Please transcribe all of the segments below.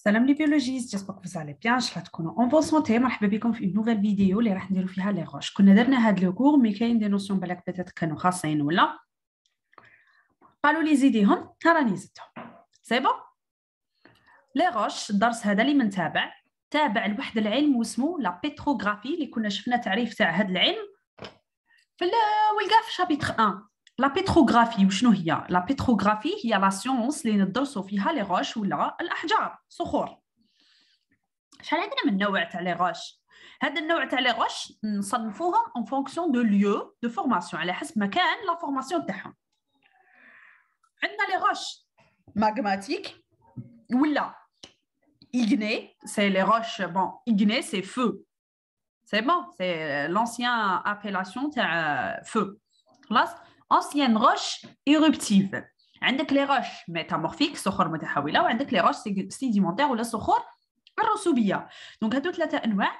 سلام لي بيولوجيست جيسبر كو زالي بيان شحال تكونوا اون بون سونتي مرحبا بكم في نوفيل فيديو اللي راح نديرو فيها لي غوش كنا درنا هاد لو كور مي كاين دي نوسيون بالك بيتات كانوا خاصين ولا قالوا لي زيديهم راني زدتهم سي بون لي غوش الدرس هذا اللي منتابع تابع لواحد العلم واسمو لا بيتروغرافي اللي كنا شفنا تعريف تاع هاد العلم في والقى في شابيتر 1 La بيتروغرافي la هي La بيتروغرافي هي لا سيونس اللي roches? فيها لي la ولا الاحجار صخور شحال من نوع تاع لي روش هذا النوع تاع لي روش نصنفوهم اون فونكسيون roches, ليو دو فورماسيون على حسب مكان لا فورماسيون تاعهم عندنا لي igné, c'est les roches, bon, igné, c'est feu. C'est bon, c'est l'ancienne appellation feu. Là, أنسيان roches إيروبتيف عندك لي روش ميتامورفيك صخور متحوله وعندك لي روش سيديمونتير ولا صخور الرسوبيه دونك هادو ثلاثه انواع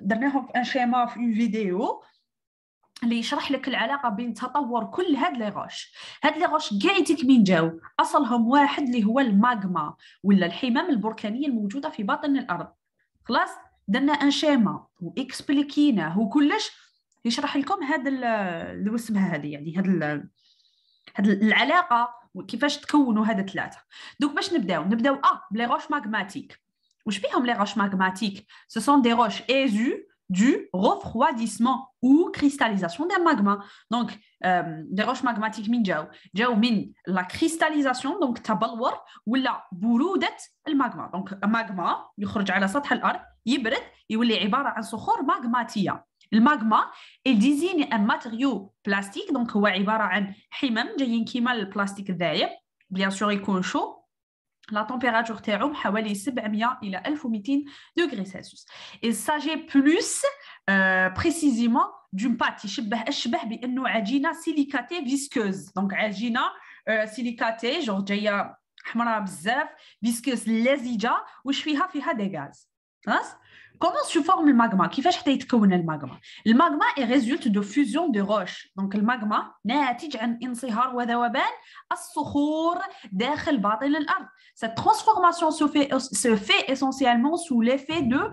درناهم في ان شيما في اون فيديو اللي يشرح لك العلاقه بين تطور كل هاد لي غوش هاد لي غوش كاع يديك من جاو اصلهم واحد اللي هو الماغما ولا الحمم البركانيه الموجوده في باطن الارض خلاص درنا ان شيما واكسبليكيناه وكلش يشرح لكم هذا الوسمه هذه يعني هذا هاد العلاقه وكيفاش تكونوا هذا ثلاثه دونك باش نبداو نبداو اه بلي روش ماغماتيك واش بيهم لي روش ماغماتيك سو سون دي روش ايزو دو refroidissement او كريستاليزاسيون d'un ماغما دونك euh, روش ماغماتيك magmatiques جاو جاو من لا كريستاليزاسيون دونك تبلور ولا بروده الماغما دونك le يخرج على سطح الأرض, يبرد, يولي عبارة عن صخور ماغماتية. الماغما ديزيني ان ماتيريو بلاستيك دونك هو عباره عن حمم جايين كيما البلاستيك الذايب بيان سور يكون شو لا تمبيراتور تاعهم حوالي 700 الى 1200 دوغري سيلسيوس الساجي بلوس بريسيزيمون دون بات يشبه اشبه بانه عجينه سيليكاتي فيسكوز دونك عجينه euh, سيليكاتي جور جايه حمراء بزاف فيسكوز لزجه واش فيها فيها دي غاز خلاص Comment se فورم الماغما كيفاش حتى يتكون الماغما الماغما اي ريزولت دو فوزيون دو روش دونك الماغما ناتج عن انصهار وذوبان الصخور داخل باطن الارض سا ترانسفورماسيون سو في سو في اسونسيالمون سو ليفي دو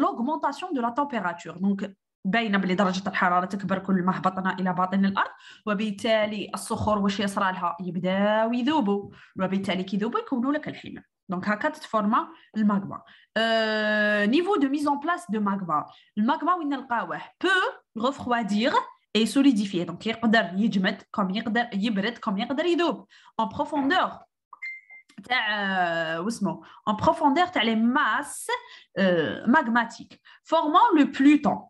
لوغمونطاسيون دو لا تمبيراتور دونك باينه بلي درجه الحراره تكبر كل ما هبطنا الى باطن الارض وبالتالي الصخور واش يصرى لها يبداو يذوبوا وبالتالي كي يذوبوا يكونوا لك الحمم Donc, à quatre formats, le magma. Euh, niveau de mise en place de magma. Le magma peut refroidir et solidifier. Donc, il peut comme il comme En profondeur, euh, en profondeur, les masses euh, magmatiques, formant le pluton.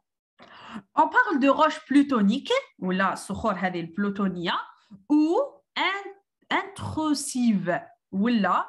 On parle de roche plutonique, ou là, le plutonia, ou intrusive, ou là,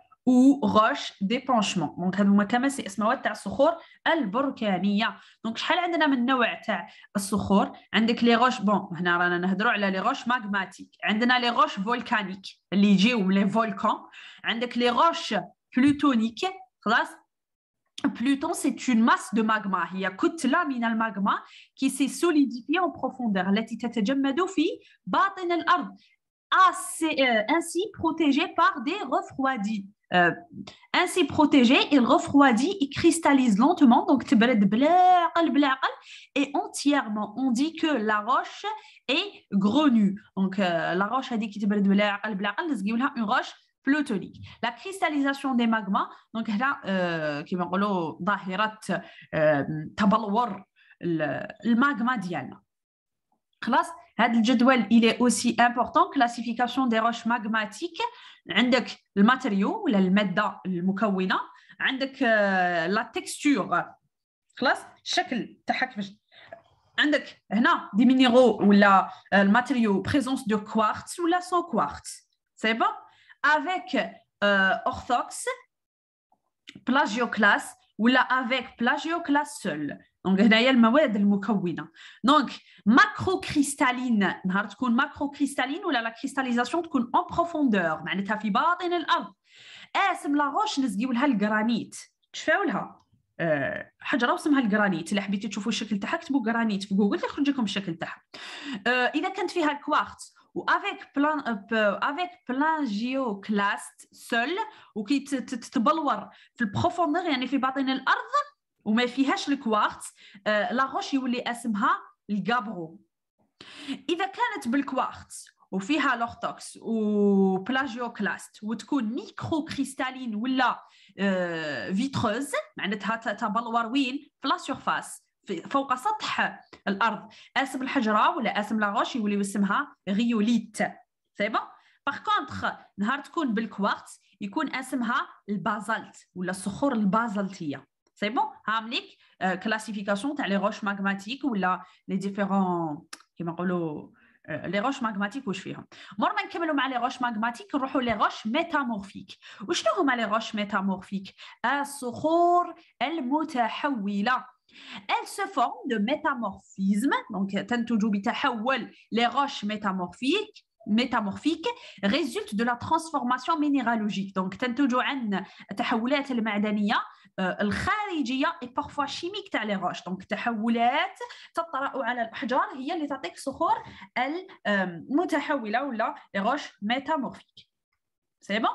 وغش ديبونشمون دونك هذو هما سي اسماوات تاع الصخور البركانيه دونك شحال عندنا من نوع تاع الصخور عندك لي غوش بون هنا رانا نهضروا على لي غوش ماغماتيك عندنا لي غوش فولكانيك اللي يجيو من لي فولكان عندك لي غوش بلوتونيك خلاص Pluton, c'est une masse de magma. Il y a كتلة من الماغما qui s'est solidifiée en profondeur. التي تتجمد في باطن الأرض. Assez, ah, euh, ainsi protégée par des refroidis. Euh, ainsi protégé, il refroidit, il cristallise lentement, donc et entièrement, on dit que la roche est grenue. Donc euh, la roche a dit qu'il une roche plutonique. La cristallisation des magmas, donc là, euh, qui le magma il est aussi important, classification des roches magmatiques. عندك الماتريو ولا الماده المكونه عندك لا آه، تكستور خلاص الشكل تاعها كيفاش عندك هنا دي مينيرو ولا الماتريو بريزونس دو كوارتز ولا سون كوارتز سي بون افيك اورثوكس كلاس ولا افيك كلاس سول دونك هنايا المواد المكونه دونك ماكرو كريستالين نهار تكون ماكرو كريستالين ولا لا كريستاليزاسيون تكون اون بروفوندور معناتها في باطن الارض اسم لا روش نسقيو لها الجرانيت تشفاو لها حجره آه، واسمها الجرانيت اللي حبيتي تشوفوا الشكل تاعها كتبوا جرانيت في جوجل يخرج لكم الشكل تاعها آه، اذا كانت فيها الكوارتز وافيك بلان افيك بلانجيو كلاست سول وكي تتبلور في البروفوندور يعني في باطن الارض وما فيهاش الكوارتز آه، لا روش يولي اسمها الجابرو اذا كانت بالكوارتز وفيها و وبلاجيو كلاست وتكون ميكرو كريستالين ولا آه، فيتروز معناتها تبلور وين في لا سيرفاس فوق سطح الارض اسم الحجره ولا اسم لاغوش يولي اسمها غيوليت سي بون باغ كونتخ نهار تكون بالكوارتز يكون اسمها البازلت ولا الصخور البازلتيه C'est bon, Hamlik, euh, classification, tu les roches magmatiques ou là, les différents, euh, les roches magmatiques où je maintenant hein. Moi, je les roches magmatiques, on les roches métamorphiques. Où je les roches métamorphiques roches métamorphiques. Elles se forment de métamorphisme, donc les roches métamorphiques, métamorphiques résulte de la transformation minéralogique. Donc, تنتج عن تحولات المعدنية آه، الخارجيه اي بارفوا شيميك تاع لي روش دونك تحولات تطرا على الاحجار هي اللي تعطيك صخور المتحوله ولا لي روش ميتامورفيك سي بون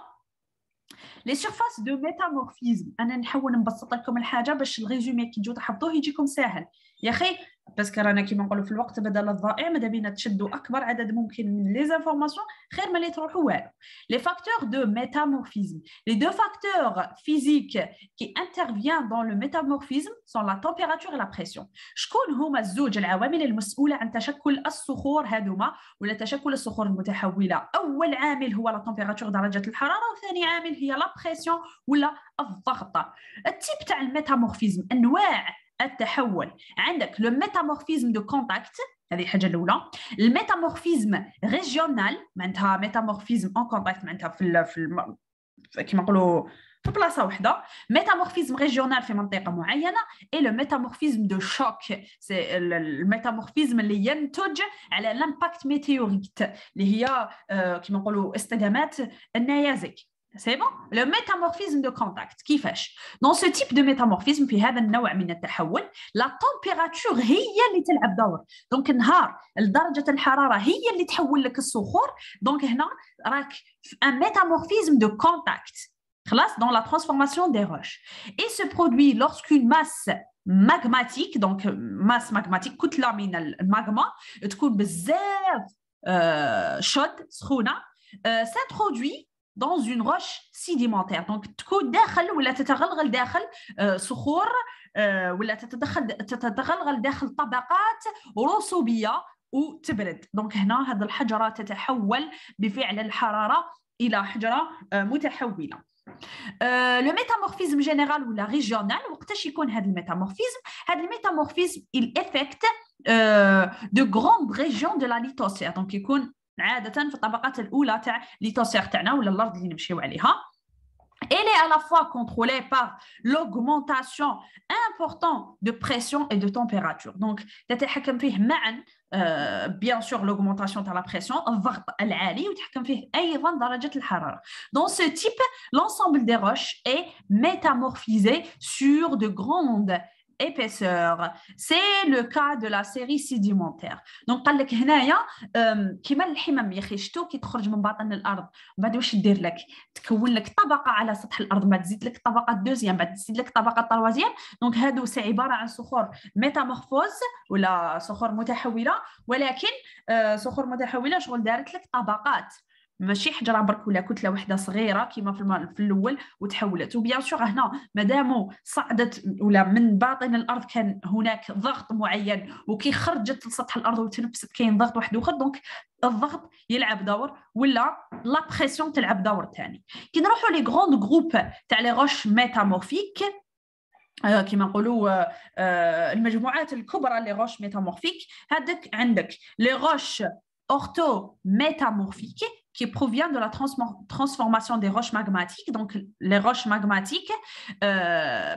لي سيرفاس دو ميتامورفيزم انا نحاول نبسط لكم الحاجه باش الريزومي كي تجيو تحفظوه يجيكم ساهل يا اخي باسكو رانا كيما نقولوا في الوقت بدل الضائع ماذا بينا تشدوا اكبر عدد ممكن من لي زانفورماسيون خير لي تروحوا والو لي فاكتور دو ميتامورفيزم لي دو فاكتور فيزيك كي انترفيان دون لو ميتامورفيزم سون لا تمبيراتور لا بريسيون شكون هما الزوج العوامل المسؤوله عن تشكل الصخور هذوما ولا تشكل الصخور المتحوله اول عامل هو لا تمبيراتور درجه الحراره وثاني عامل هي لا بريسيون ولا الضغط التيب تاع الميتامورفيزم انواع التحول عندك لو ميتامورفيزم دو كونتاكت هذه الحاجه الاولى الميتامورفيزم ريجيونال معناتها ميتامورفيزم اون كونتاكت معناتها في في كيما نقولوا في بلاصه وحده ميتامورفيزم ريجيونال في منطقه معينه اي لو ميتامورفيزم دو شوك سي الميتامورفيزم اللي ينتج على لامباكت ميتيوريت اللي هي آه، كيما نقولوا اصطدامات النيازك C'est bon Le métamorphisme de contact, qui fait Dans ce type de métamorphisme, puis la température هي اللي تلعب دور. Donc نهار درجة الحرارة هي اللي تحول لك الصخور. Donc هنا راك un métamorphisme de contact. خلاص dans la transformation des roches. Et se produit lorsqu'une masse magmatique, donc masse magmatique, كتلة magma, المagma, تكون بزاف chaude, s'introduit dans une roche sédimentaire donc تكون داخل ولا تتغلغل داخل آه، صخور آه، ولا تتدخل تتغلغل داخل طبقات رسوبيه وتبرد دونك هنا هذه الحجره تتحول بفعل الحراره الى حجره آه، متحوله لو ميتامورفيزم جينيرال ولا ريجيونال وقتاش يكون هذا الميتامورفيزم هذا الميتامورفيزم il دو de grandes دو لا la دونك يكون elle est à la fois contrôlée par l'augmentation importante de pression et de température. Donc, bien sûr l'augmentation de la pression, Dans ce type, l'ensemble des roches est métamorphisé sur de grandes épaisseur c'est le cas de la série sédimentaire donc قال لك هنايا كيما الحمم يا اخي شتو كي تخرج من باطن الارض بعد واش دير لك تكون لك طبقه على سطح الارض ما تزيد لك طبقه دوزيام بعد تزيد لك طبقه طروازيام دونك هادو سي عباره عن صخور ميتامورفوز ولا صخور متحوله ولكن أه، صخور متحوله شغل دارت لك طبقات ماشي حجره برك ولا كتله واحده صغيره كما في, في الاول وتحولت وبيان سور هنا مادامو صعدت ولا من باطن الارض كان هناك ضغط معين وكي خرجت لسطح الارض وتنفست كاين ضغط واحد اخر دونك الضغط يلعب دور ولا لا بريسيون تلعب دور ثاني كي نروحوا لي غروند غروب تاع لي روش ميتامورفيك كما نقولوا المجموعات الكبرى لي روش ميتامورفيك هذاك عندك لي روش اورتو ميتامورفيك qui provient de la trans transformation des roches magmatiques. Donc, les roches magmatiques, euh,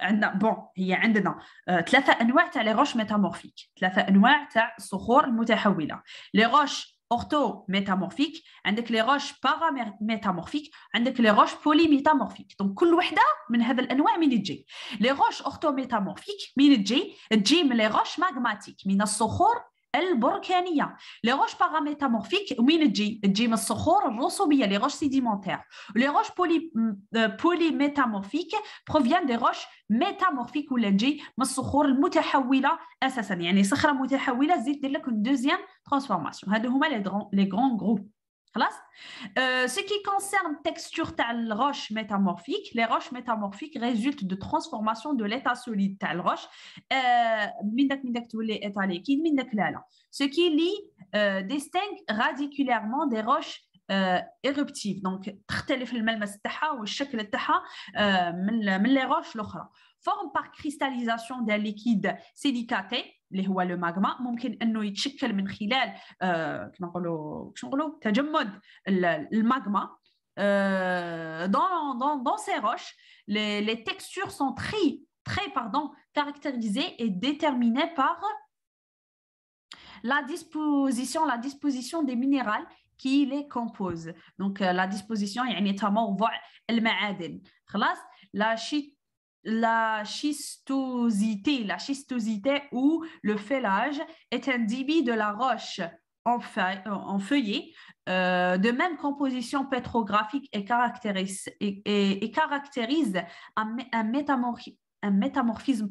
عندنا بون هي عندنا ثلاثه انواع تاع لي روش ميتامورفيك ثلاصه انواع تاع الصخور المتحوله لي روش اورتو ميتامورفيك عندك لي روش باغا ميتامورفيك عندك لي روش بولي ميتامورفيك دونك كل وحده من هذا الانواع من تجي لي روش اورتو ميتامورفيك تجي تجي من لي روش ماغماتيك من الصخور البركانيه لي روش باغاميتامورفيك وين تجي تجي من الصخور الرسوبيه لي روش سيديمونتير لي روش بولي بولي ميتامورفيك بروفيان دي روش ميتامورفيك ولا تجي من الصخور المتحوله اساسا يعني صخره متحوله زيد دير لك دوزيام ترانسفورماسيون هادو هما لي غران غروب Euh, ce qui concerne texture de la roche métamorphique, les roches métamorphiques résultent de transformation de l'état solide de la roche. Euh, ce qui euh, distingue radiculairement des roches éruptives. Donc, les roches par cristallisation des liquides silicatés le magma le magma, dans, ces roches, les, textures sont très, caractérisées et déterminées par la disposition, disposition des minéraux qui les composent. Donc, euh, la disposition, يعني تموضع المعادن. خلاص؟ La chute la schistosité, la schistosité ou le félage est un débit de la roche en, feuillet, euh, euh, de même composition pétrographique et caractérise, et, un, métamorphisme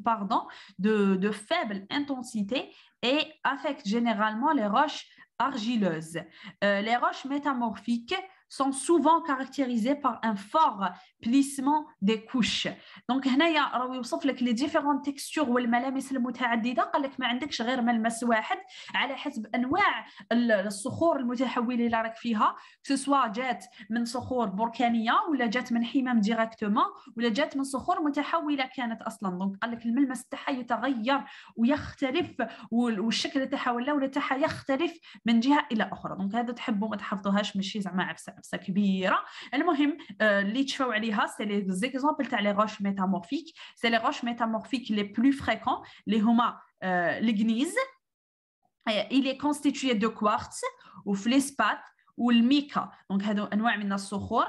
de, faible intensité et affecte généralement les roches argileuses. Euh, les roches métamorphiques sont souvent caractérisés par un fort plissement des couches دونك هنايا راه يوصف لك لي ديفيرون تكستور والملامس المتعدده قال لك ما عندكش غير ملمس واحد على حسب انواع الصخور المتحوله اللي راك فيها سواء جات من صخور بركانيه ولا جات من حمام ديريكتومون ولا جات من صخور متحوله كانت اصلا دونك قال لك الملمس تاعها يتغير ويختلف والشكل تاعها ولا تاعها يختلف من جهه الى اخرى دونك هذا تحبوا ما تحفظوهاش ماشي زعما عبسه سمسه كبيره المهم آه، اللي تشفاو عليها سي لي زيكزامبل تاع لي روش ميتامورفيك سي لي روش ميتامورفيك لي بلو فريكون اللي هما آه، الجنيز آه، il est constitué de quartz ou l'espat ou le mica donc هادو انواع من الصخور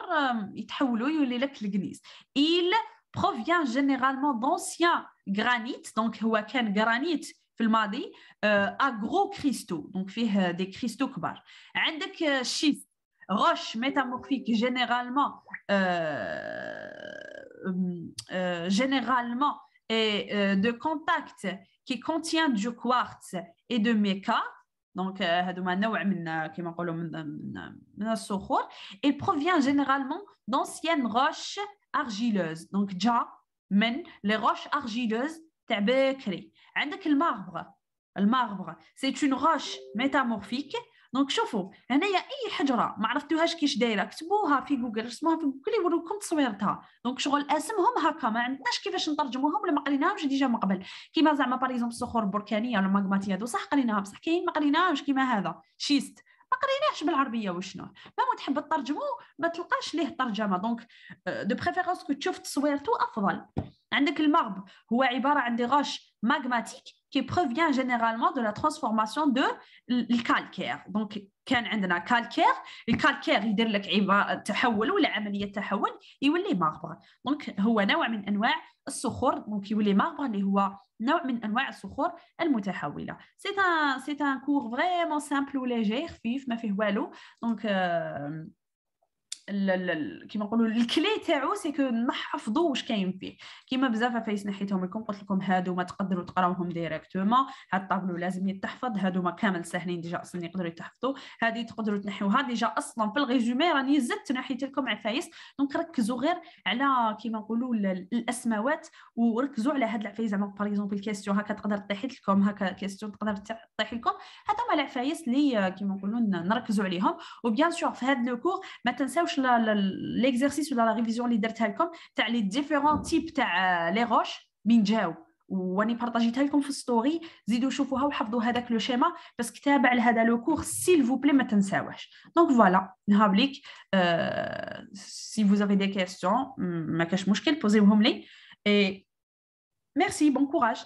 يتحولوا يولي لك الجنيز il provient généralement d'anciens granites donc هو كان جرانيت في الماضي اغرو كريستو دونك فيه دي كريستو كبار عندك الشيست roche métamorphique généralement, euh, euh, euh, généralement est de contact qui contient du quartz et de méca. Donc, et provient généralement d'anciennes roches argileuses. Donc, déjà, les roches argileuses, marbre. Le marbre, c'est une roche métamorphique دونك شوفوا هنايا اي حجره ما عرفتوهاش كيش دايره كتبوها في جوجل رسموها في جوجل يوريكم تصويرتها دونك شغل اسمهم هكا ما عندناش كيفاش نترجموهم ولا ما قريناهمش ديجا من قبل كيما زعما باريزوم الصخور البركانيه ولا الماغماتيه هادو صح قريناها بصح كاين ما قريناهمش كيما هذا شيست ما قريناهش بالعربيه وشنو ما تحب تترجمو ما تلقاش ليه ترجمه دونك دو بريفيرونس كو تشوف تصويرته افضل عندك المغب هو عباره عن دي غوش ماغماتيك كي بروفيان جينيرالمون دو لا ترانسفورماسيون دو الكالكير دونك كان عندنا كالكير الكالكير يدير لك عباره تحول ولا عمليه تحول يولي مغبر دونك هو نوع من انواع الصخور دونك يولي مغبر اللي هو نوع من انواع الصخور المتحوله سي ان سي ان كور فريمون سامبل وليجي خفيف ما فيه والو دونك euh... كيما نقولوا الكلي تاعو سي كو نحفظوا واش كاين فيه كيما بزاف فايس نحيتهم لكم قلت لكم هادو ما تقدروا تقراوهم ديريكتومون هاد الطابلو لازم يتحفظ هادو ما كامل ساهلين ديجا اصلا يقدروا يتحفظوا هادي تقدروا تنحيوها ديجا اصلا في الريزومي راني زدت نحيت لكم عفايس دونك ركزوا غير على كيما نقولوا الاسماوات وركزوا على هاد العفايس زعما باغ اكزومبل كيستيون هكا تقدر تطيح لكم هكا كيستيون تقدر طيح لكم هادو ما العفايس اللي كيما نقولوا نركزوا عليهم وبيان سور في هاد لو كور ما تنساوش l'exercice dans la révision leader telecom t'as les différents types de euh, les roches minéral ou on est partageait telecom for story zidouche foha vous avez vous avez le schéma parce que tu as le cours s'il vous plaît ne t'en saouche donc voilà n'ablique euh, si vous avez des questions ma kashmouchez les posez les merci bon courage